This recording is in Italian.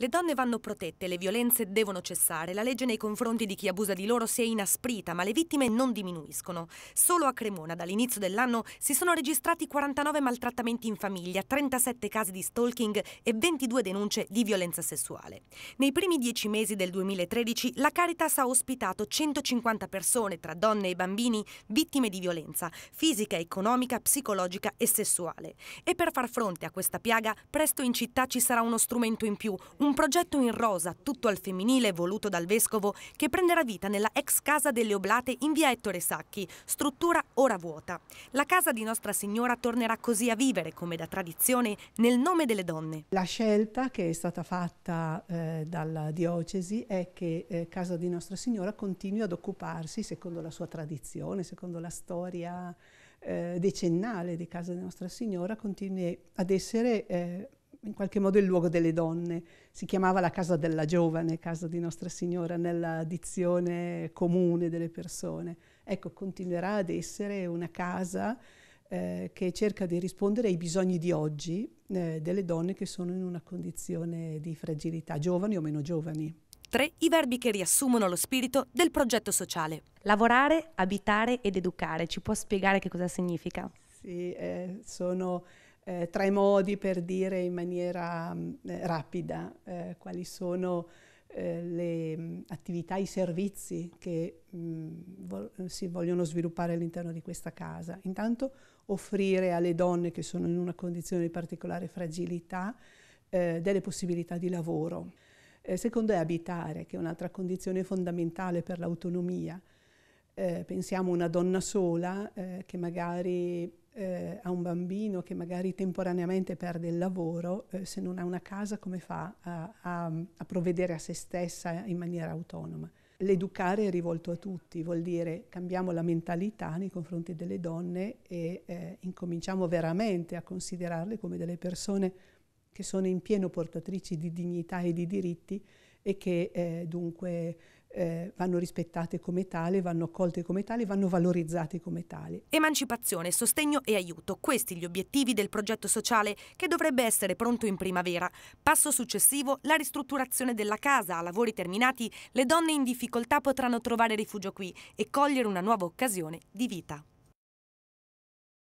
Le donne vanno protette, le violenze devono cessare, la legge nei confronti di chi abusa di loro si è inasprita, ma le vittime non diminuiscono. Solo a Cremona dall'inizio dell'anno si sono registrati 49 maltrattamenti in famiglia, 37 casi di stalking e 22 denunce di violenza sessuale. Nei primi dieci mesi del 2013 la Caritas ha ospitato 150 persone, tra donne e bambini, vittime di violenza fisica, economica, psicologica e sessuale. E per far fronte a questa piaga, presto in città ci sarà uno strumento in più, un un progetto in rosa, tutto al femminile, voluto dal Vescovo, che prenderà vita nella ex Casa delle Oblate in via Ettore Sacchi, struttura ora vuota. La casa di Nostra Signora tornerà così a vivere, come da tradizione, nel nome delle donne. La scelta che è stata fatta eh, dalla diocesi è che eh, Casa di Nostra Signora continui ad occuparsi, secondo la sua tradizione, secondo la storia eh, decennale di Casa di Nostra Signora, continui ad essere eh, in qualche modo il luogo delle donne. Si chiamava la casa della giovane, casa di Nostra Signora, nella dizione comune delle persone. Ecco, continuerà ad essere una casa eh, che cerca di rispondere ai bisogni di oggi eh, delle donne che sono in una condizione di fragilità, giovani o meno giovani. Tre i verbi che riassumono lo spirito del progetto sociale. Lavorare, abitare ed educare. Ci può spiegare che cosa significa? Sì, eh, sono eh, tre modi per dire in maniera mh, mm, eh, rapida eh, quali sono eh, le mh, mm, attività, i servizi che mh, mm, vo si vogliono sviluppare all'interno di questa casa. Intanto offrire alle donne che sono in una condizione di particolare fragilità eh, delle possibilità di lavoro. Eh, secondo è abitare, che è un'altra condizione fondamentale per l'autonomia. pensiamo a una donna sola che magari eh, a un bambino che magari temporaneamente perde il lavoro, eh, se non ha una casa come fa a, a, a provvedere a se stessa in maniera autonoma? L'educare è rivolto a tutti, vuol dire cambiamo la mentalità nei confronti delle donne e eh, incominciamo veramente a considerarle come delle persone che sono in pieno portatrici di dignità e di diritti e che eh, dunque eh, vanno rispettate come tale, vanno accolte come tale, vanno valorizzate come tale. Emancipazione, sostegno e aiuto, questi gli obiettivi del progetto sociale che dovrebbe essere pronto in primavera. Passo successivo, la ristrutturazione della casa, a lavori terminati, le donne in difficoltà potranno trovare rifugio qui e cogliere una nuova occasione di vita.